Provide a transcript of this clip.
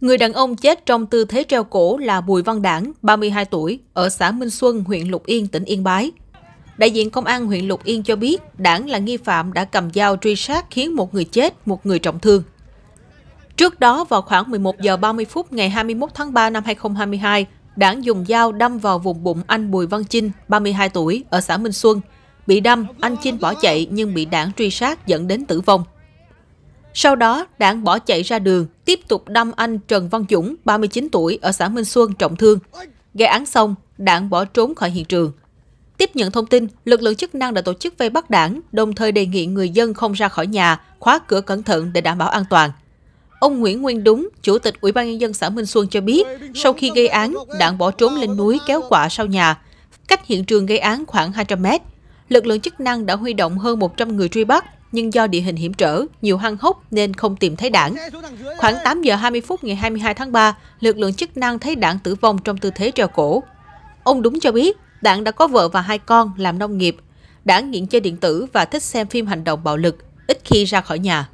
Người đàn ông chết trong tư thế treo cổ là Bùi Văn Đảng, 32 tuổi, ở xã Minh Xuân, huyện Lục Yên, tỉnh Yên Bái. Đại diện Công an huyện Lục Yên cho biết Đảng là nghi phạm đã cầm dao truy sát khiến một người chết, một người trọng thương. Trước đó vào khoảng 11 giờ 30 phút ngày 21 tháng 3 năm 2022, Đảng dùng dao đâm vào vùng bụng anh Bùi Văn Chinh, 32 tuổi, ở xã Minh Xuân. Bị đâm, anh Chinh bỏ chạy nhưng bị Đảng truy sát dẫn đến tử vong. Sau đó, đảng bỏ chạy ra đường, tiếp tục đâm anh Trần Văn Dũng, 39 tuổi, ở xã Minh Xuân trọng thương. Gây án xong, đảng bỏ trốn khỏi hiện trường. Tiếp nhận thông tin, lực lượng chức năng đã tổ chức vây bắt đảng, đồng thời đề nghị người dân không ra khỏi nhà, khóa cửa cẩn thận để đảm bảo an toàn. Ông Nguyễn Nguyên Đúng, Chủ tịch Ủy ban nhân dân xã Minh Xuân cho biết, sau khi gây án, đảng bỏ trốn lên núi kéo quạ sau nhà, cách hiện trường gây án khoảng 200 mét. Lực lượng chức năng đã huy động hơn 100 người truy bắt, nhưng do địa hình hiểm trở, nhiều hăng hốc nên không tìm thấy đảng. Khoảng 8 giờ 20 phút ngày 22 tháng 3, lực lượng chức năng thấy đảng tử vong trong tư thế treo cổ. Ông Đúng cho biết, đảng đã có vợ và hai con làm nông nghiệp. Đảng nghiện chơi điện tử và thích xem phim hành động bạo lực, ít khi ra khỏi nhà.